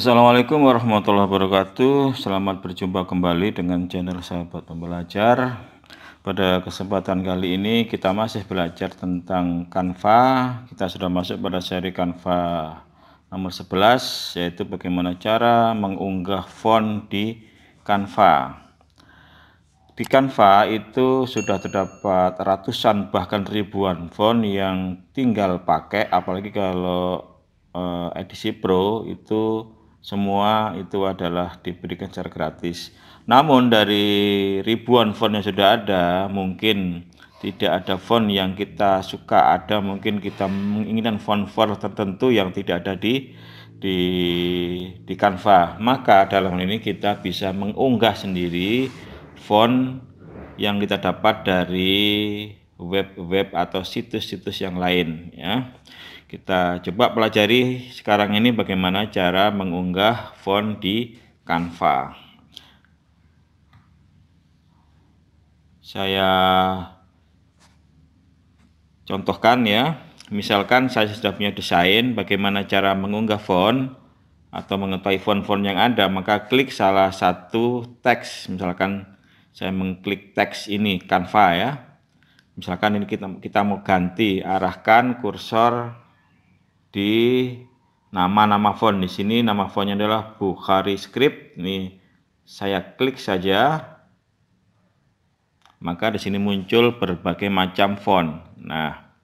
Assalamualaikum warahmatullahi wabarakatuh. Selamat berjumpa kembali dengan channel Sahabat Pembelajar. Pada kesempatan kali ini kita masih belajar tentang Canva. Kita sudah masuk pada seri Canva nomor 11 yaitu bagaimana cara mengunggah font di Canva. Di Canva itu sudah terdapat ratusan bahkan ribuan font yang tinggal pakai apalagi kalau eh, edisi Pro itu semua itu adalah diberikan secara gratis. Namun dari ribuan font yang sudah ada, mungkin tidak ada font yang kita suka ada mungkin kita menginginkan font-font tertentu yang tidak ada di di di Canva maka dalam ini kita bisa mengunggah sendiri font yang kita dapat dari web-web atau situs-situs yang lain ya kita coba pelajari sekarang ini bagaimana cara mengunggah font di Canva. Saya contohkan ya, misalkan saya sudah punya desain bagaimana cara mengunggah font atau mengetahui font-font yang ada, maka klik salah satu teks. Misalkan saya mengklik teks ini Canva ya. Misalkan ini kita kita mau ganti arahkan kursor di nama-nama font. Di sini nama fontnya adalah Bukhari Script. Ini saya klik saja. Maka di sini muncul berbagai macam font. Nah,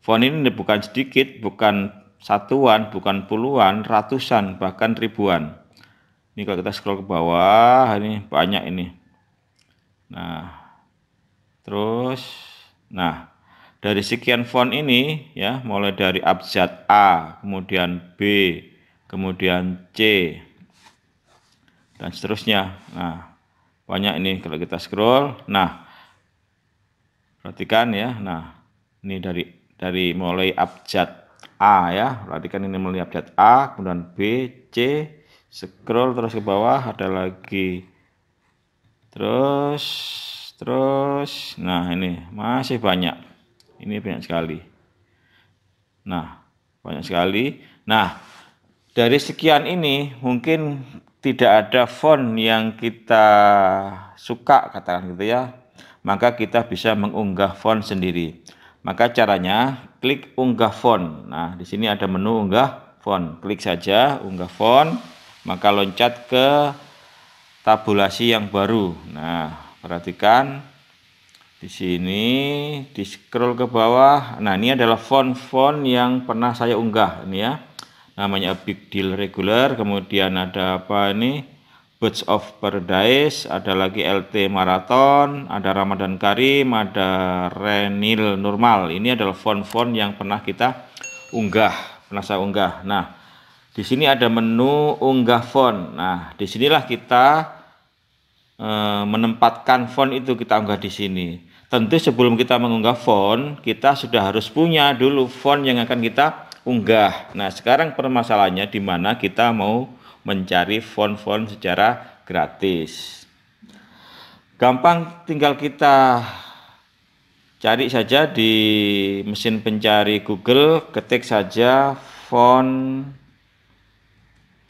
font ini bukan sedikit, bukan satuan, bukan puluhan, ratusan, bahkan ribuan. Ini kalau kita scroll ke bawah, ini banyak ini. Nah, terus, nah, dari sekian font ini ya mulai dari abjad A kemudian B kemudian C dan seterusnya nah banyak ini kalau kita scroll nah perhatikan ya nah ini dari dari mulai abjad A ya perhatikan ini mulai abjad A kemudian B C scroll terus ke bawah ada lagi terus terus nah ini masih banyak ini banyak sekali. Nah, banyak sekali. Nah, dari sekian ini mungkin tidak ada font yang kita suka katakan gitu ya. Maka kita bisa mengunggah font sendiri. Maka caranya klik unggah font. Nah, di sini ada menu unggah font. Klik saja unggah font, maka loncat ke tabulasi yang baru. Nah, perhatikan di sini di scroll ke bawah nah ini adalah font-font yang pernah saya unggah ini ya namanya big deal regular kemudian ada apa ini Birds of Paradise ada lagi LT Marathon ada Ramadan Karim ada Renil Normal ini adalah font-font yang pernah kita unggah pernah saya unggah nah di sini ada menu unggah font nah disinilah kita eh, menempatkan font itu kita unggah di sini tentu sebelum kita mengunggah font, kita sudah harus punya dulu font yang akan kita unggah. Nah, sekarang permasalahannya di mana kita mau mencari font-font secara gratis. Gampang tinggal kita cari saja di mesin pencari Google, ketik saja font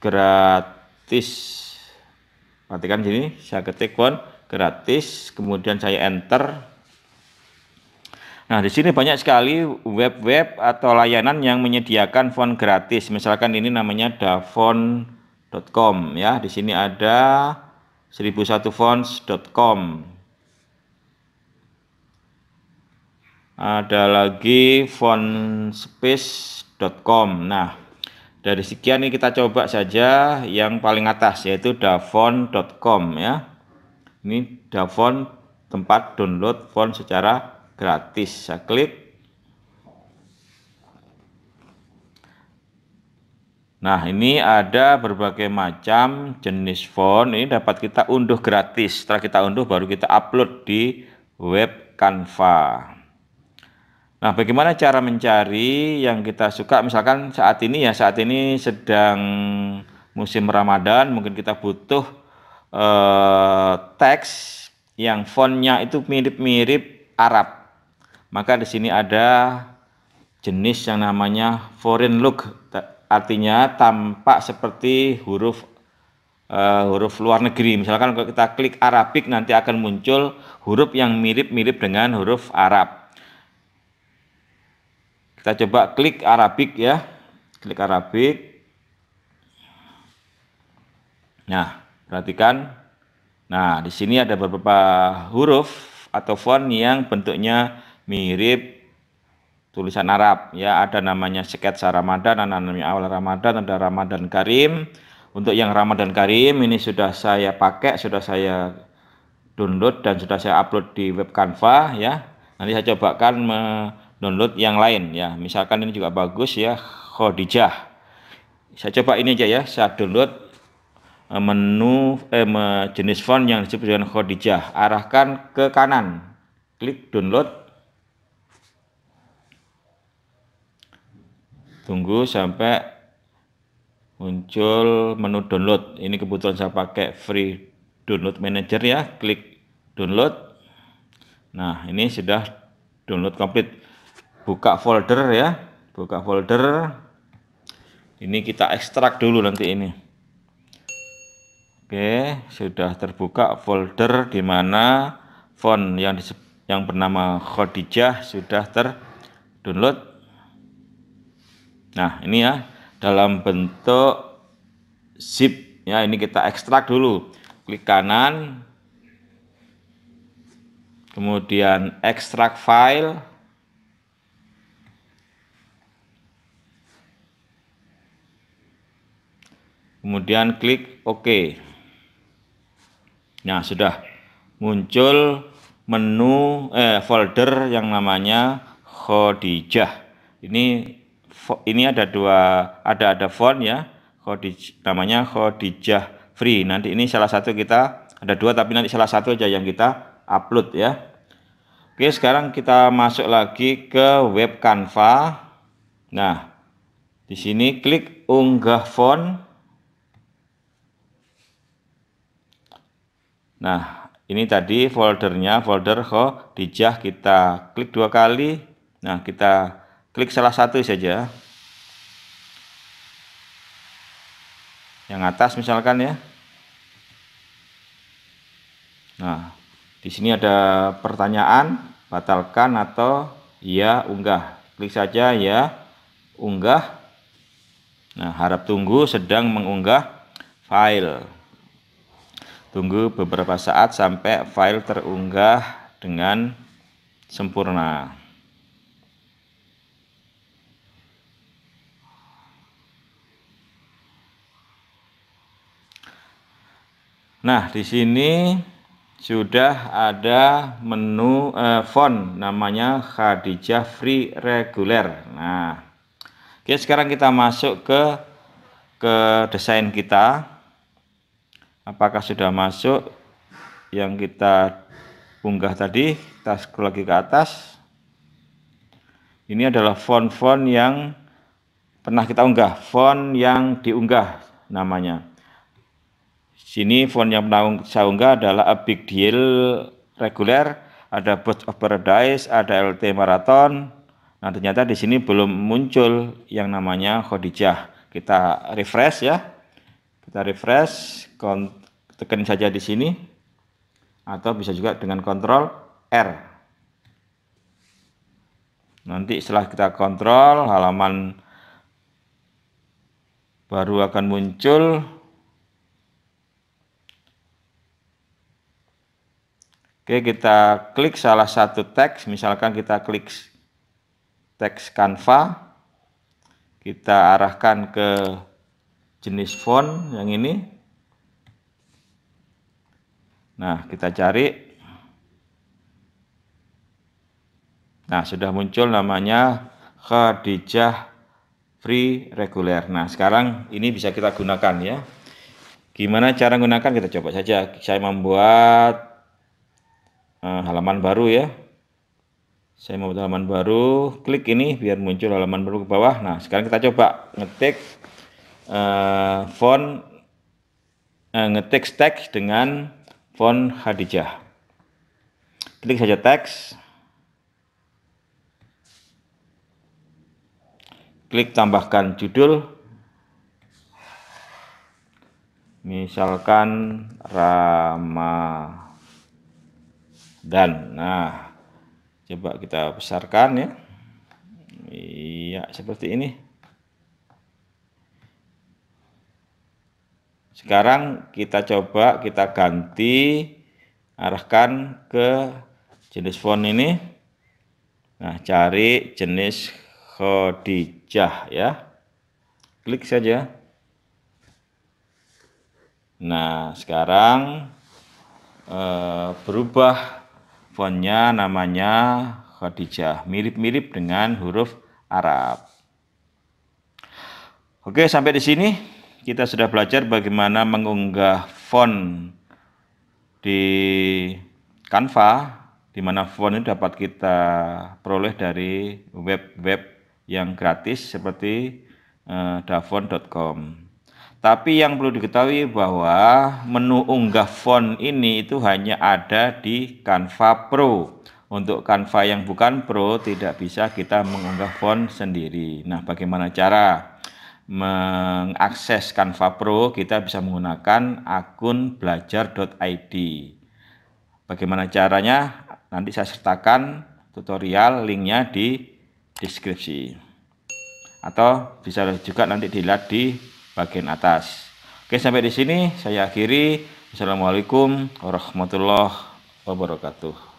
gratis. Perhatikan sini, saya ketik font gratis, kemudian saya enter Nah, di sini banyak sekali web-web atau layanan yang menyediakan font gratis. Misalkan ini namanya davon.com ya. Di sini ada 1001fonts.com. Ada lagi fontspace.com. Nah, dari sekian ini kita coba saja yang paling atas yaitu davon.com ya. Ini davon tempat download font secara gratis saya klik Nah ini ada berbagai macam jenis font ini dapat kita unduh gratis setelah kita unduh baru kita upload di web Canva Nah bagaimana cara mencari yang kita suka misalkan saat ini ya saat ini sedang musim Ramadan mungkin kita butuh eh, teks yang fontnya itu mirip-mirip Arab maka di sini ada jenis yang namanya foreign look, artinya tampak seperti huruf uh, huruf luar negeri. Misalkan kalau kita klik Arabic nanti akan muncul huruf yang mirip-mirip dengan huruf Arab. Kita coba klik Arabic ya. Klik Arabic Nah, perhatikan. Nah, di sini ada beberapa huruf atau font yang bentuknya mirip tulisan Arab. Ya, ada namanya sketsa Ramadan, dan namanya awal Ramadan, ada Ramadan Karim. Untuk yang Ramadan Karim ini sudah saya pakai, sudah saya download dan sudah saya upload di web Canva ya. Nanti saya cobakan download yang lain ya. Misalkan ini juga bagus ya, Khadijah. Saya coba ini aja ya, saya download eh, menu eh, jenis font yang disebut dengan Khadijah. Arahkan ke kanan. Klik download tunggu sampai muncul menu download ini kebetulan saya pakai free download manager ya klik download nah ini sudah download komplit buka folder ya buka folder ini kita ekstrak dulu nanti ini Oke sudah terbuka folder di mana font yang yang bernama Khadijah sudah terdownload Nah, ini ya dalam bentuk zip ya ini kita ekstrak dulu. Klik kanan. Kemudian ekstrak file. Kemudian klik OK. Nah, sudah muncul menu eh, folder yang namanya Khadijah. Ini ini ada dua ada ada font ya Khadij, namanya Khadijah Free nanti ini salah satu kita ada dua tapi nanti salah satu aja yang kita upload ya Oke sekarang kita masuk lagi ke web Canva nah di sini klik unggah font nah ini tadi foldernya folder Khadijah kita klik dua kali nah kita Klik salah satu saja. Yang atas misalkan ya. Nah, di sini ada pertanyaan, batalkan atau ya unggah. Klik saja ya unggah. Nah, harap tunggu sedang mengunggah file. Tunggu beberapa saat sampai file terunggah dengan sempurna. Nah, di sini sudah ada menu eh, font namanya Khadijah Free Regular. Nah, oke sekarang kita masuk ke ke desain kita. Apakah sudah masuk yang kita unggah tadi? Kita scroll lagi ke atas. Ini adalah font-font yang pernah kita unggah, font yang diunggah namanya. Sini font yang unggah adalah a big deal reguler, ada Birds of Paradise, ada LT Marathon. Nah, ternyata di sini belum muncul yang namanya Khadijah. Kita refresh ya. Kita refresh, tekan saja di sini. Atau bisa juga dengan kontrol R. Nanti setelah kita kontrol halaman baru akan muncul Oke, kita klik salah satu teks, misalkan kita klik teks Canva, kita arahkan ke jenis font yang ini. Nah, kita cari. Nah, sudah muncul namanya Khadijah Free Regular. Nah, sekarang ini bisa kita gunakan ya. Gimana cara gunakan? Kita coba saja. Saya membuat Eh, halaman baru ya. Saya mau halaman baru, klik ini biar muncul halaman baru ke bawah. Nah, sekarang kita coba ngetik uh, font uh, ngetik teks dengan font Khadijah. Klik saja teks. Klik tambahkan judul. Misalkan Ramah dan nah coba kita besarkan ya iya seperti ini sekarang kita coba kita ganti arahkan ke jenis font ini nah cari jenis Khadijah ya klik saja nah sekarang eh, berubah fontnya namanya Khadijah, mirip-mirip dengan huruf Arab. Oke, sampai di sini kita sudah belajar bagaimana mengunggah font di Canva di mana font ini dapat kita peroleh dari web-web yang gratis seperti uh, eh, davon.com. Tapi yang perlu diketahui bahwa menu unggah font ini itu hanya ada di Canva Pro. Untuk Canva yang bukan Pro tidak bisa kita mengunggah font sendiri. Nah, bagaimana cara mengakses Canva Pro? Kita bisa menggunakan akun belajar.id. Bagaimana caranya? Nanti saya sertakan tutorial linknya di deskripsi. Atau bisa juga nanti dilihat di bagian atas. Oke, sampai di sini saya akhiri. Assalamualaikum warahmatullahi wabarakatuh.